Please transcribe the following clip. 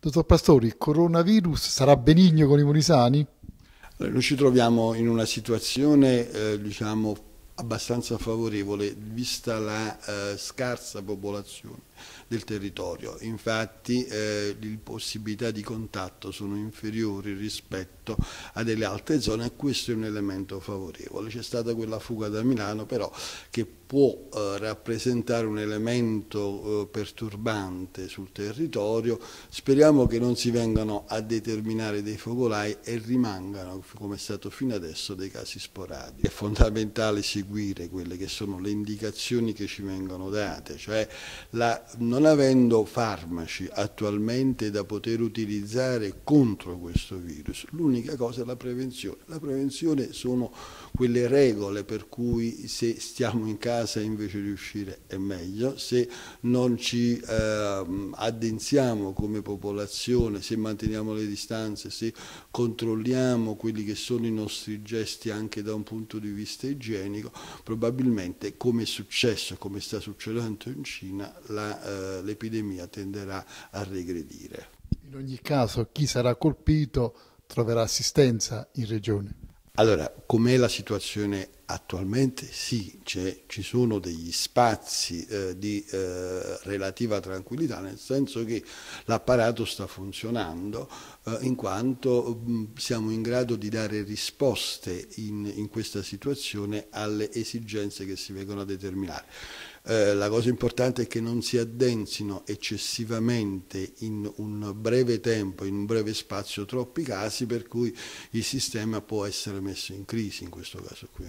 Dottor Pastori, il coronavirus sarà benigno con i molisani? Noi ci troviamo in una situazione eh, diciamo, abbastanza favorevole vista la eh, scarsa popolazione del territorio. Infatti eh, le possibilità di contatto sono inferiori rispetto a delle altre zone e questo è un elemento favorevole. C'è stata quella fuga da Milano però che può eh, rappresentare un elemento eh, perturbante sul territorio. Speriamo che non si vengano a determinare dei focolai e rimangano, come è stato fino adesso, dei casi sporadici. È fondamentale sicuramente seguire quelle che sono le indicazioni che ci vengono date, cioè la, non avendo farmaci attualmente da poter utilizzare contro questo virus, l'unica cosa è la prevenzione. La prevenzione sono quelle regole per cui se stiamo in casa invece di uscire è meglio, se non ci eh, addensiamo come popolazione, se manteniamo le distanze, se controlliamo quelli che sono i nostri gesti anche da un punto di vista igienico, probabilmente come è successo, come sta succedendo in Cina, eh, l'epidemia eh, tenderà a regredire. In ogni caso chi sarà colpito troverà assistenza in regione? Allora, com'è la situazione Attualmente sì, ci sono degli spazi eh, di eh, relativa tranquillità, nel senso che l'apparato sta funzionando eh, in quanto mh, mm, siamo in grado di dare risposte in, in, questa situazione alle esigenze che si vengono a determinare. Eh, la cosa importante è che non si addensino eccessivamente in un breve tempo, in un breve spazio, troppi casi per cui il sistema può essere messo in crisi in questo caso qui.